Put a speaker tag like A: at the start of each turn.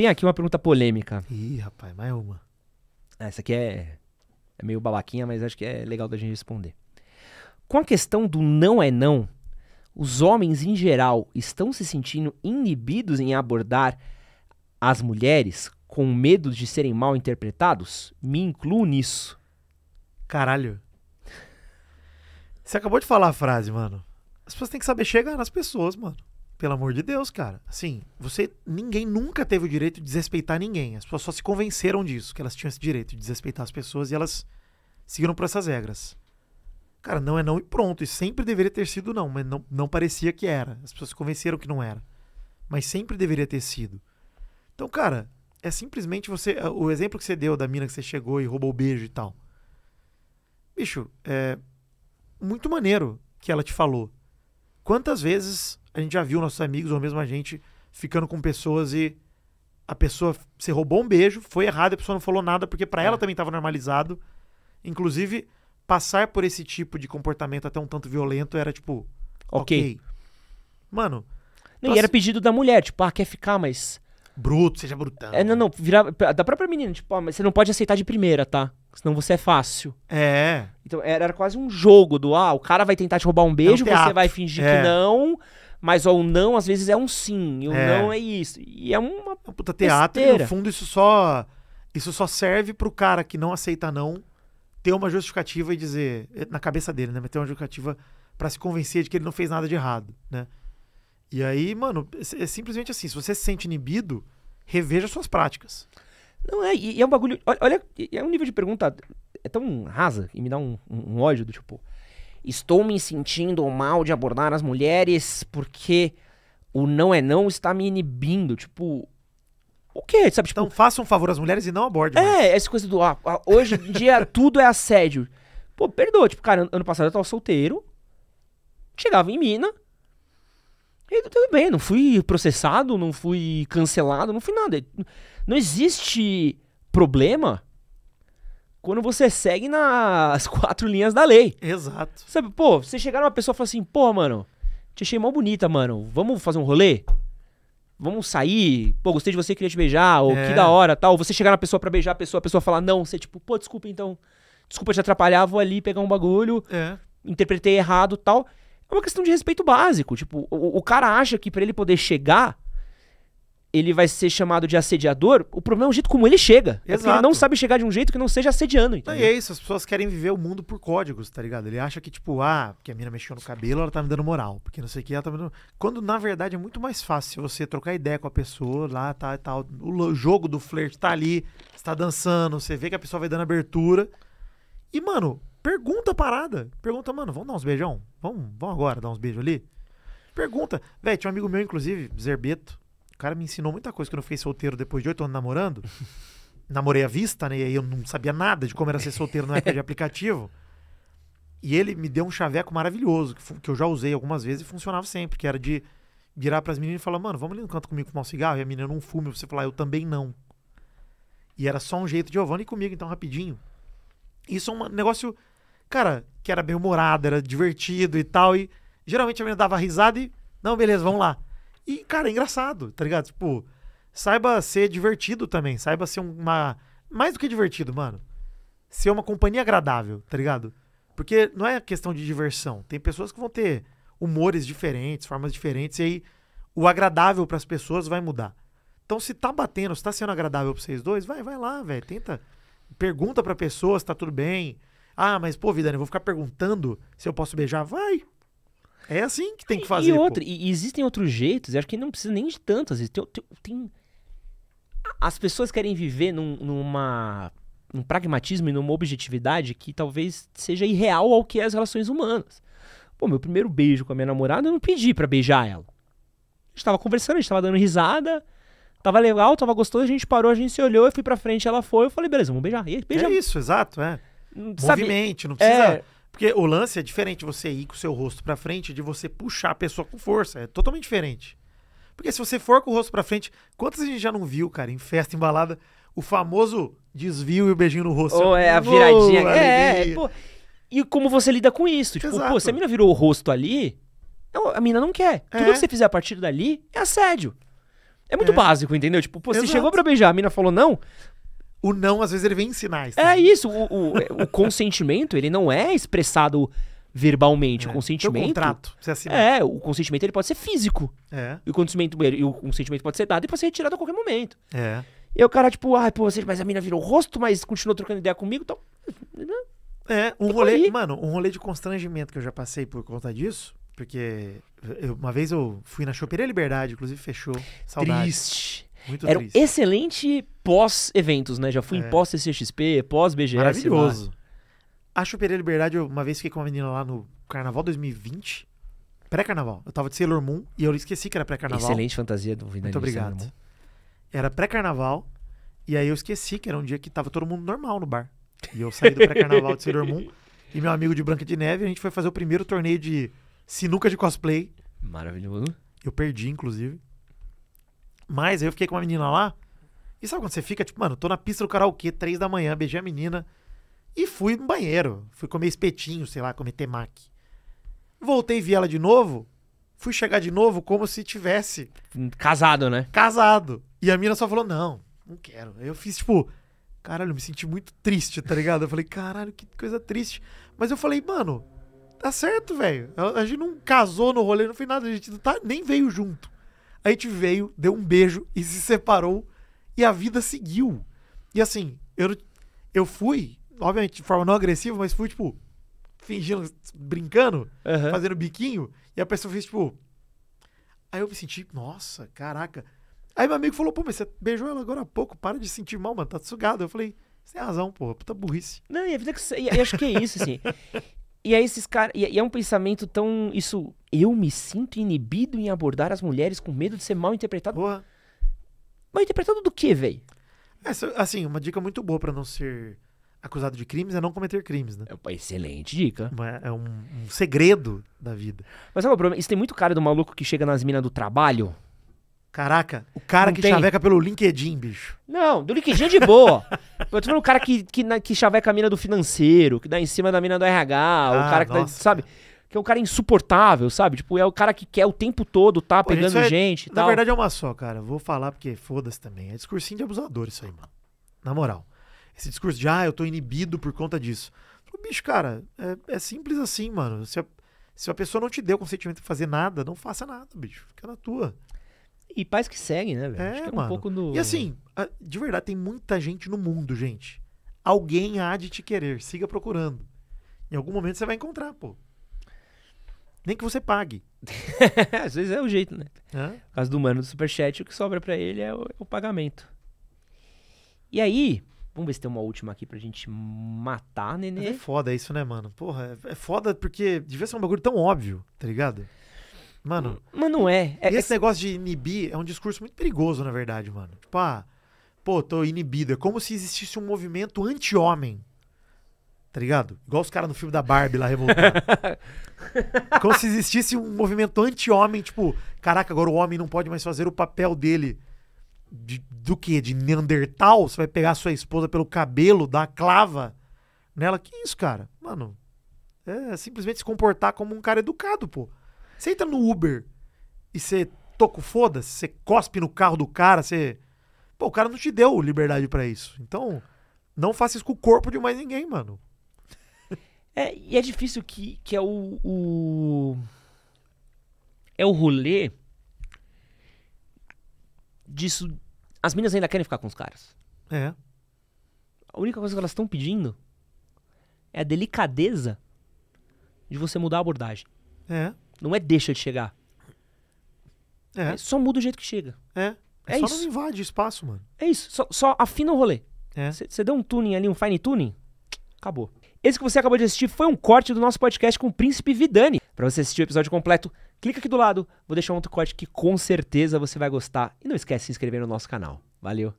A: Tem aqui uma pergunta polêmica. Ih, rapaz, mais uma. Ah, essa aqui é, é meio babaquinha, mas acho que é legal da gente responder. Com a questão do não é não, os homens em geral estão se sentindo inibidos em abordar as mulheres com medo de serem mal interpretados? Me incluo nisso.
B: Caralho. Você acabou de falar a frase, mano. As pessoas têm que saber chegar nas pessoas, mano. Pelo amor de Deus, cara. Assim, você. Ninguém nunca teve o direito de desrespeitar ninguém. As pessoas só se convenceram disso, que elas tinham esse direito de desrespeitar as pessoas e elas seguiram por essas regras. Cara, não é não e pronto. E sempre deveria ter sido não, mas não, não parecia que era. As pessoas se convenceram que não era. Mas sempre deveria ter sido. Então, cara, é simplesmente você. Eh, o exemplo que você deu da mina que você chegou e roubou o beijo e tal. Bicho, é. Muito maneiro que ela te falou. Quantas vezes a gente já viu nossos amigos ou mesmo a gente ficando com pessoas e a pessoa se roubou um beijo, foi errado, a pessoa não falou nada porque para é. ela também estava normalizado. Inclusive, passar por esse tipo de comportamento até um tanto violento era tipo, OK. okay. Mano, não, e era pedido da mulher, tipo, ah, quer ficar, mas
A: bruto, seja brutão. É, não, não, virar da própria menina, tipo, ah, mas você não pode aceitar de primeira, tá? Senão você é fácil. É. Então era, era quase um jogo do ah, o cara vai tentar te roubar um beijo, é um você vai fingir é. que não, mas ou o não às vezes é um sim, e o é. não
B: é isso. E é uma. É puta teatro, e, no fundo, isso só. Isso só serve pro cara que não aceita não ter uma justificativa e dizer. Eh, na cabeça dele, né? Mas ter uma justificativa para se convencer de que ele não fez nada de errado, né? E aí, mano, é, é simplesmente assim. Se você se sente inibido, reveja suas práticas. Não é, e é um bagulho. Olha, olha, é um nível de pergunta. É
A: tão rasa e me dá um, um, um ódio do tipo. Estou me sentindo mal de abordar as mulheres porque o não é não está me inibindo. Tipo, o quê? Sabe, tipo, então faça um favor às mulheres e não aborde. É, mais. essa coisa do. Ah, ah hoje em dia tudo é assédio. Pô, perdoa. Tipo, cara, ano passado eu tava solteiro. Chegava em mina. E tudo bem, não fui processado, não fui cancelado, não fui nada. Não existe problema quando você segue nas quatro linhas da lei. Exato. Sabe, pô, você chegar numa pessoa e falar assim, pô, mano, te achei mal bonita, mano, vamos fazer um rolê? Vamos sair? Pô, gostei de você, queria te beijar, ou é. que da hora, tal. Você chegar na pessoa para beijar a pessoa, a pessoa falar não, você tipo, pô, desculpa então, desculpa te atrapalhar, vou ali pegar um bagulho, é. interpretei errado, tal. É uma questão de respeito básico. Tipo, o, o cara acha que para ele poder chegar, ele vai ser chamado de assediador, o problema é o jeito como ele chega. Exato. É porque ele não sabe chegar de um jeito que não seja assediando, Então
B: é isso, as pessoas querem viver o mundo por códigos, tá ligado? Ele acha que, tipo, ah, porque a mina mexeu no cabelo, ela tá me dando moral. Porque não sei o que, ela tá me dando... Quando, na verdade, é muito mais fácil você trocar ideia com a pessoa, lá, tá, tal. Tá, o jogo do flerte tá ali, você tá dançando, você vê que a pessoa vai dando abertura. E, mano, Pergunta a parada. Pergunta, mano, vamos dar uns beijão? Vamos, vamos agora dar uns beijos ali? Pergunta. Véi, tinha um amigo meu, inclusive, Zerbeto. O cara me ensinou muita coisa que eu não fiquei solteiro depois de oito anos namorando. Namorei à vista, né? E aí eu não sabia nada de como era ser solteiro na época de aplicativo. E ele me deu um chaveco maravilhoso, que, que eu já usei algumas vezes e funcionava sempre, que era de virar para as meninas e falar, mano, vamos ali no canto comigo fumar um cigarro? E a menina não fume, você falar, eu também não. E era só um jeito de Giovanni comigo, então, rapidinho. Isso é um negócio cara, que era bem humorado, era divertido e tal. E geralmente a menina dava risada e. Não, beleza, vamos lá. E, cara, é engraçado, tá ligado? Tipo, saiba ser divertido também, saiba ser uma. Mais do que divertido, mano. Ser uma companhia agradável, tá ligado? Porque não é questão de diversão. Tem pessoas que vão ter humores diferentes, formas diferentes, e aí o agradável para as pessoas vai mudar. Então, se tá batendo, se tá sendo agradável pra vocês dois, vai, vai lá, velho. Tenta. Pergunta pra pessoa se tá tudo bem. Ah, mas pô, Vidani, eu vou ficar perguntando se eu posso beijar? Vai. É assim
A: que tem que fazer. E, e existem outros jeitos, acho que não precisa nem de tantas. Tem, tem, tem... As pessoas querem viver num, numa pragmatismo e numa objetividade que talvez seja irreal ao que é as relações humanas. Pô, meu primeiro beijo com a minha namorada, eu não pedi para beijar ela. A gente tava conversando, a gente tava dando risada, tava legal, tava gostoso, a gente parou, a gente se olhou, eu fui pra frente, ela foi, eu falei, beleza, vamos beijar. E aí, É isso, exato, é
B: sabe, movimente, não precisa. É... Porque o lance é diferente você ir com o seu rosto para frente de você puxar a pessoa com força. É totalmente diferente. Porque se você for com o rosto para frente, quantas a gente já não viu, cara, em festa, embalada, o famoso desvio e o beijinho no rosto. Ou oh, é a viradinha. Oh, é, pô, E como você lida com isso? Tipo, Exato. pô, se a mina virou o rosto ali,
A: a mina não quer. É. Tudo que você fizer a partir dali é assédio. É muito é. básico, entendeu? Tipo, pô, você Exato. chegou pra beijar, a mina falou não, o não, às vezes, ele vem em sinais. Tá? É né? isso. O, o, o consentimento, ele não é expressado verbalmente. É, o consentimento. contrato. Você assina. É, o consentimento ele pode ser físico. É. E o consentimento, ele, o consentimento pode ser dado e pode ser retirado a qualquer momento. É. E o cara, tipo, ai, pô, mas a mina virou o rosto, mas continuou trocando ideia comigo, então. Né?
B: É, um rolê. Aí. Mano, um rolê de constrangimento que eu já passei por conta disso. Porque eu, uma vez eu fui na Choperia Liberdade, inclusive fechou. Saudade. Triste. Muito Era triste. um excelente
A: pós-eventos, né? Já fui é. em pós-CCXP, pós-BGS. Maravilhoso. Lá.
B: A Choperia Liberdade, eu uma vez fiquei com uma menina lá no Carnaval 2020. Pré-carnaval. Eu tava de Sailor Moon e eu esqueci que era pré-carnaval. Excelente fantasia do Vinani. Muito né, obrigado. Era pré-carnaval e aí eu esqueci que era um dia que tava todo mundo normal no bar. E eu saí do pré-carnaval de Sailor Moon e meu amigo de Branca de Neve, a gente foi fazer o primeiro torneio de sinuca de cosplay. Maravilhoso. Eu perdi, inclusive mais. Aí eu fiquei com uma menina lá. E sabe quando você fica, tipo, mano, tô na pista do karaokê, três da manhã, beijei a menina. E fui no banheiro. Fui comer espetinho, sei lá, comer temaki. Voltei e vi ela de novo. Fui chegar de novo como se tivesse. Hum, casado, né? Casado. E a mina só falou: não, não quero. Eu fiz, tipo, caralho, eu me senti muito triste, tá ligado? Eu falei, caralho, que coisa triste. Mas eu falei, mano, tá certo, velho. A, gente não casou no rolê, não foi nada, a gente não tá, nem veio junto. A gente veio, deu um beijo e se separou. E a vida seguiu. E assim, eu, eu fui, obviamente de forma não agressiva, mas fui, tipo, fingindo, brincando, uhum. fazendo biquinho. E a pessoa fez, tipo. Aí eu me senti, nossa, caraca. Aí meu amigo falou, pô, mas você beijou ela agora há pouco, para de sentir mal, mano, tá sugado. Eu falei, você tem razão, pô puta burrice. Não, e a vida que.
A: eu acho que é isso, assim. E é esses caras. E é um pensamento tão. Isso. Eu me sinto inibido em abordar as mulheres com medo de ser mal interpretado. Boa. Mal interpretado
B: do que, é, velho? assim, uma dica muito boa para não ser acusado de crimes é não cometer crimes, né? É uma excelente dica. É um, um segredo da vida. Mas sabe o problema? Isso tem
A: muito cara do maluco que chega nas minas do trabalho Caraca, o cara que tem... chaveca pelo LinkedIn, bicho. Não, do LinkedIn é de boa. Eu tô falando o cara que, que, que chaveca a mina do financeiro, que dá em cima da mina do RH, ah, o cara que nossa. sabe? Que é um cara insuportável, sabe? Tipo, é o cara que quer o tempo todo tá Pô, pegando é- gente e tal. Na verdade é
B: uma só, cara. Vou falar porque foda-se também. É discursinho de abusador isso aí, mano. Na moral. Esse discurso de, ah, eu tô inibido por conta disso. Bicho, cara, é, é simples assim, mano. Se a, se a pessoa não te deu consentimento pra fazer nada, não faça nada, bicho. Fica na tua. E pais que seguem né, velho? É, Acho que é mano. um pouco no. E assim, de verdade, tem muita gente no mundo, gente. Alguém há de te querer, siga procurando. Em algum momento você vai encontrar, pô. Nem que você pague.
A: Às vezes é o jeito, né? Hã? caso do mano do Superchat, o que sobra para ele é o, é o, pagamento.
B: E aí, vamos ver se tem uma última aqui pra gente matar, nenê. Mas é foda isso, né, mano? Porra, é, é foda porque devia ser um bagulho tão óbvio, tá ligado? Mano. Mas não é. é, é esse é... negócio de inibir é um discurso muito perigoso, na verdade, mano. Tipo, ah, pô, tô inibido. É como se existisse um movimento anti-homem. Tá ligado? Igual os caras no filme da Barbie lá revoltado. como se existisse um movimento anti-homem, tipo, caraca, agora o homem não pode mais fazer o papel dele. De, do que? De Neandertal? Você vai pegar sua esposa pelo cabelo, dar clava nela? Que isso, cara? Mano, é simplesmente se comportar como um cara educado, pô. Você entra no Uber e você toca o foda-se, você cospe no carro do cara, você. Pô, o cara não te deu liberdade para isso. Então, não faça isso com o corpo de mais ninguém, mano. É, e é difícil que, que é o, o.
A: É o rolê disso. As meninas ainda querem ficar com os caras. É. A única coisa que elas estão pedindo é a delicadeza de você mudar a abordagem. É. Não é deixa de chegar.
B: É. é só muda o jeito que chega. É. É, é só isso. não invade espaço, mano.
A: É isso. Só, só afina o rolê. Você é. deu um tuning ali, um fine tuning, acabou. Esse que você acabou de assistir foi um corte do nosso podcast com o Príncipe Vidani. Para você assistir o episódio completo, clica aqui do lado. Vou deixar um outro corte que com certeza você vai gostar. E não esquece de se inscrever no nosso canal. Valeu!